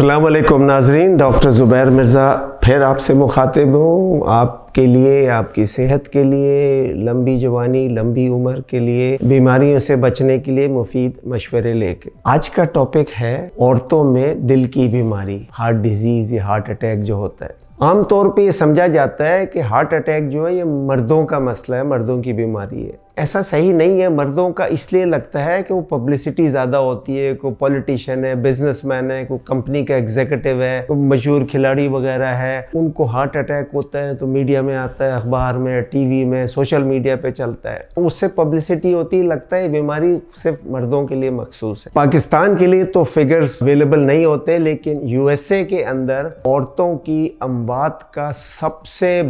अल्लाम नाजरीन डॉक्टर ज़ुबैर मिर्ज़ा फिर आपसे मुखातिब हूँ आपके लिए आपकी सेहत के लिए लंबी जवानी लंबी उम्र के लिए बीमारियों से बचने के लिए मुफीद मशवरे लेके आज का टॉपिक है औरतों में दिल की बीमारी हार्ट डिजीज़ या हार्ट अटैक जो होता है आम तौर पे ये समझा जाता है कि हार्ट अटैक जो है ये मर्दों का मसला है मर्दों की बीमारी है ऐसा सही नहीं है मर्दों का इसलिए लगता है कि वो पब्लिसिटी ज़्यादा होती है कोई पॉलिटिशियन है बिजनेसमैन है कोई कंपनी का एग्जीक्यूटिव है कोई मशहूर खिलाड़ी वगैरह है उनको हार्ट अटैक होता है तो मीडिया में आता है अखबार में टीवी में सोशल मीडिया पे चलता है तो उससे पब्लिसिटी होती है लगता है बीमारी सिर्फ मर्दों के लिए मखसूस है पाकिस्तान के लिए तो फिगर्स अवेलेबल नहीं होते लेकिन यूएसए के अंदर औरतों की अमवात का सबसे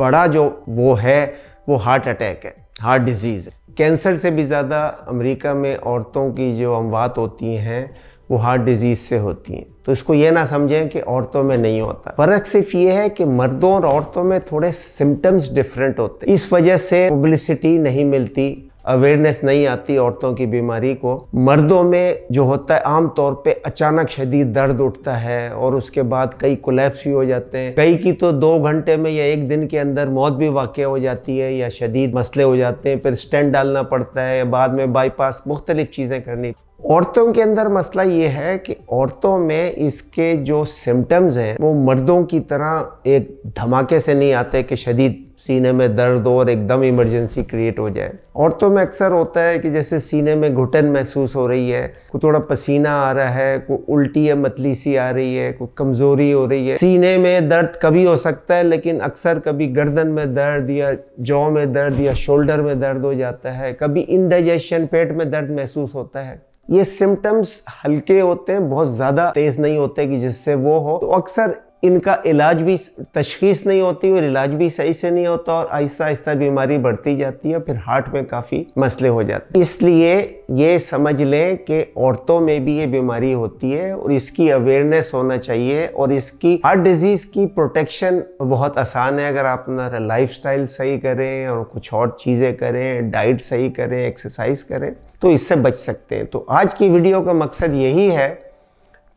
बड़ा जो वो है वो हार्ट अटैक है हार्ट डिजीज़ कैंसर से भी ज़्यादा अमेरिका में औरतों की जो अमवात होती हैं वो हार्ट डिजीज़ से होती हैं तो इसको ये ना समझें कि औरतों में नहीं होता फ़र्क सिर्फ ये है कि मर्दों और औरतों में थोड़े सिम्टम्स डिफरेंट होते हैं इस वजह से पब्लिसिटी नहीं मिलती अवेयरनेस नहीं आती औरतों की बीमारी को मर्दों में जो होता है आम तौर पे अचानक शदीद दर्द उठता है और उसके बाद कई कोलेप्स भी हो जाते हैं कई की तो दो घंटे में या एक दिन के अंदर मौत भी वाक़ हो जाती है या शदीद मसले हो जाते हैं फिर स्टेंट डालना पड़ता है या बाद में बाईपास मुख्तलिफ चीज़ें करनी औरतों के अंदर मसला ये है कि औरतों में इसके जो सिम्टम्स हैं वो मर्दों की तरह एक धमाके से नहीं आते कि शदीद सीने में दर्द हो और एकदम इमरजेंसी क्रिएट हो जाए औरतों में अक्सर होता है कि जैसे सीने में घुटन महसूस हो रही है को थोड़ा पसीना आ रहा है को उल्टी या मतली सी आ रही है को कमज़ोरी हो रही है सीने में दर्द कभी हो सकता है लेकिन अक्सर कभी गर्दन में दर्द या जौ में दर्द या शोल्डर में दर्द हो जाता है कभी इनडाइजेशन पेट में दर्द महसूस होता है ये सिम्टम्स हल्के होते हैं बहुत ज़्यादा तेज़ नहीं होते कि जिससे वो हो तो अक्सर इनका इलाज भी तशखीस नहीं होती और इलाज भी सही से नहीं होता और आहिस्ता आहिस्ता बीमारी बढ़ती जाती है फिर हार्ट में काफ़ी मसले हो जाते हैं इसलिए ये समझ लें कि औरतों में भी ये बीमारी होती है और इसकी अवेयरनेस होना चाहिए और इसकी हार्ट डिजीज़ की प्रोटेक्शन बहुत आसान है अगर आप अपना लाइफ सही करें और कुछ और चीज़ें करें डाइट सही करें एक्सरसाइज करें तो इससे बच सकते हैं तो आज की वीडियो का मकसद यही है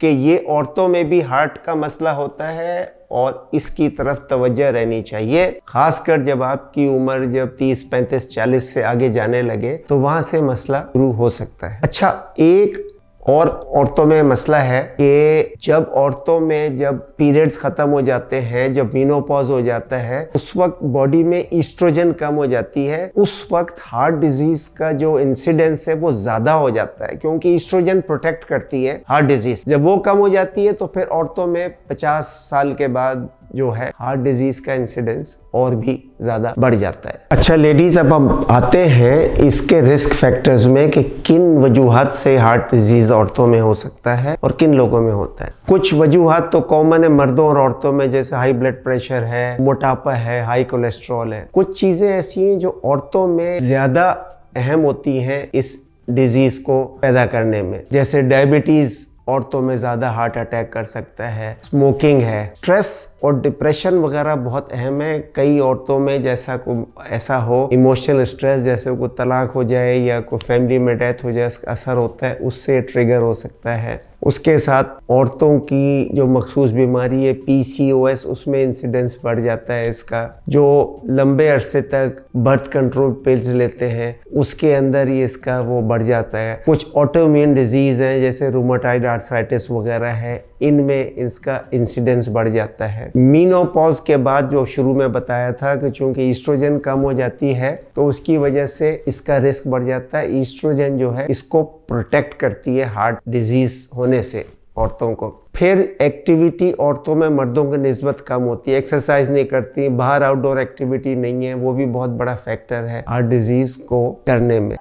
कि ये औरतों में भी हार्ट का मसला होता है और इसकी तरफ तवज्जो रहनी चाहिए खासकर जब आपकी उम्र जब 30, 35, 40 से आगे जाने लगे तो वहाँ से मसला शुरू हो सकता है अच्छा एक और औरतों में मसला है कि जब औरतों में जब पीरियड्स ख़त्म हो जाते हैं जब मीनोपॉज हो जाता है उस वक्त बॉडी में ईस्ट्रोजन कम हो जाती है उस वक्त हार्ट डिजीज़ का जो इंसिडेंस है वो ज़्यादा हो जाता है क्योंकि ईस्ट्रोजन प्रोटेक्ट करती है हार्ट डिजीज़ जब वो कम हो जाती है तो फिर औरतों में पचास साल के बाद जो है हार्ट डिजीज का इंसिडेंस और भी ज़्यादा बढ़ जाता है अच्छा लेडीज़ अब हम आते हैं इसके रिस्क फैक्टर्स में कि किन वजूहत से हार्ट डिजीज़ औरतों में हो सकता है और किन लोगों में होता है कुछ वजूहत तो कॉमन है मर्दों और औरतों में जैसे हाई ब्लड प्रेशर है मोटापा है हाई कोलेस्ट्रॉल है कुछ चीज़ें ऐसी हैं जो औरतों में ज़्यादा अहम होती हैं इस डिजीज़ को पैदा करने में जैसे डायबिटीज़ औरतों में ज़्यादा हार्ट अटैक कर सकता है स्मोकिंग है स्ट्रेस और डिप्रेशन वगैरह बहुत अहम है कई औरतों में जैसा को ऐसा हो इमोशनल स्ट्रेस जैसे को तलाक हो जाए या कोई फैमिली में डेथ हो जाए असर होता है उससे ट्रिगर हो सकता है उसके साथ औरतों की जो मखसूस बीमारी है पीसीओएस उसमें इंसिडेंस बढ़ जाता है इसका जो लंबे अरसे तक बर्थ कंट्रोल पिल्स लेते हैं उसके अंदर ही इसका वो बढ़ जाता है कुछ ऑटोम्यून डिजीज़ हैं जैसे रूमाटाइड आर्थराइटिस वगैरह है इनमें इसका इंसिडेंस बढ़ जाता है मीनोपॉज के बाद जो शुरू में बताया था कि चूंकि ईस्ट्रोजन कम हो जाती है तो उसकी वजह से इसका रिस्क बढ़ जाता है ईस्ट्रोजन जो है इसको प्रोटेक्ट करती है हार्ट डिजीज होने से औरतों को फिर एक्टिविटी औरतों में मर्दों की नस्बत कम होती है एक्सरसाइज नहीं करती बाहर आउटडोर एक्टिविटी नहीं है वो भी बहुत बड़ा फैक्टर है हार्ट डिजीज को करने में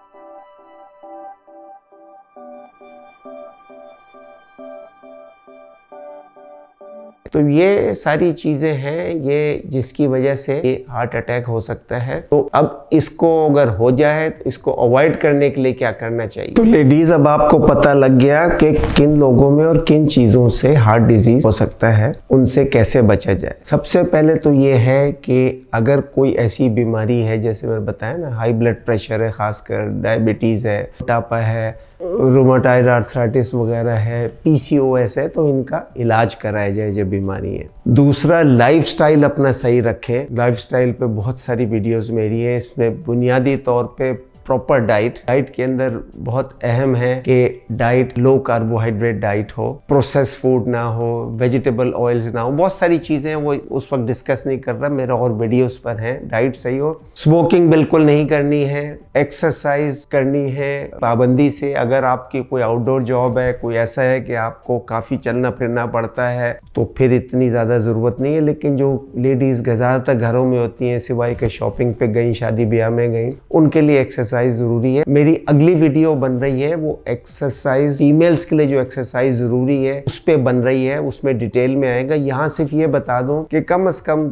तो ये सारी चीज़ें हैं ये जिसकी वजह से ये हार्ट अटैक हो सकता है तो अब इसको अगर हो जाए तो इसको अवॉइड करने के लिए क्या करना चाहिए तो लेडीज़ अब आपको पता लग गया कि किन लोगों में और किन चीज़ों से हार्ट डिजीज़ हो सकता है उनसे कैसे बचा जाए सबसे पहले तो ये है कि अगर कोई ऐसी बीमारी है जैसे मैंने बताया ना हाई ब्लड प्रेशर है खासकर डायबिटीज़ है मोटापा है रोमाटाइड आर्थराइटिस वगैरह है पीसीओएस है तो इनका इलाज कराया जाए जब बीमारी है दूसरा लाइफस्टाइल अपना सही रखें लाइफस्टाइल पे बहुत सारी वीडियोस मेरी हैं इसमें बुनियादी तौर पे प्रॉपर डाइट डाइट के अंदर बहुत अहम है कि डाइट लो कार्बोहाइड्रेट डाइट हो प्रोसेस फूड ना हो वेजिटेबल ऑयल्स ना हो बहुत सारी चीज़ें हैं वो उस वक्त डिस्कस नहीं कर रहा मेरा और वीडियोस पर है डाइट सही हो स्मोकिंग बिल्कुल नहीं करनी है एक्सरसाइज करनी है पाबंदी से अगर आपकी कोई आउटडोर जॉब है कोई ऐसा है कि आपको काफ़ी चलना फिरना पड़ता है तो फिर इतनी ज़्यादा ज़रूरत नहीं है लेकिन जो लेडीज़ ज़्यादातर घरों में होती हैं सिवाय के शॉपिंग पे गई शादी ब्याह में गई उनके लिए एक्सरसाइज एक्सरसाइज ज़रूरी है मेरी अगली वीडियो बन रही है वो एक्सरसाइज फीमेल्स के लिए जो एक्सरसाइज ज़रूरी है उस पर बन रही है उसमें डिटेल में आएगा यहाँ सिर्फ ये बता दूँ कि कम अज़ कम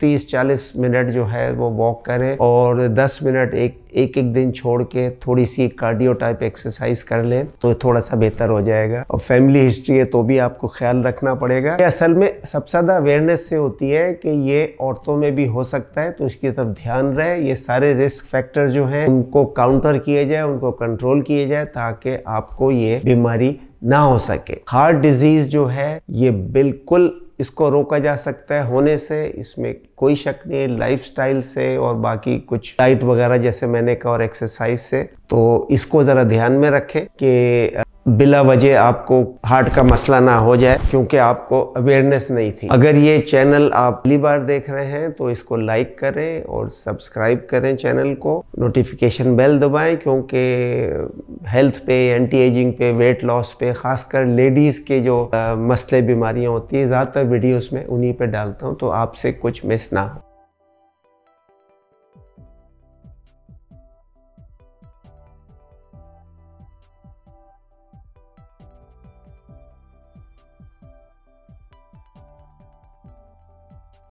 तीस चालीस मिनट जो है वो वॉक करें और दस मिनट एक एक एक दिन छोड़ के थोड़ी सी कार्डियो टाइप एक्सरसाइज कर लें तो थोड़ा सा बेहतर हो जाएगा और फैमिली हिस्ट्री है तो भी आपको ख्याल रखना पड़ेगा असल में सबसे ज़्यादा अवेयरनेस से होती है कि ये औरतों में भी हो सकता है तो इसकी तरफ ध्यान रहे ये सारे रिस्क फैक्टर जो हैं उनको काउंटर किए जाए उनको कंट्रोल किए जाए ताकि आपको ये बीमारी ना हो सके हार्ट डिजीज जो है ये बिल्कुल इसको रोका जा सकता है होने से इसमें कोई शक नहीं है लाइफस्टाइल से और बाकी कुछ डाइट वगैरह जैसे मैंने कहा और एक्सरसाइज से तो इसको ज़रा ध्यान में रखें कि बिला वजह आपको हार्ट का मसला ना हो जाए क्योंकि आपको अवेयरनेस नहीं थी अगर ये चैनल आप पहली बार देख रहे हैं तो इसको लाइक करें और सब्सक्राइब करें चैनल को नोटिफिकेशन बेल दबाएं क्योंकि हेल्थ पे एंटी एजिंग पे वेट लॉस पे खासकर लेडीज़ के जो आ, मसले बीमारियां होती हैं ज़्यादातर वीडियोस में उन्हीं पर डालता हूँ तो आपसे कुछ मिस ना हो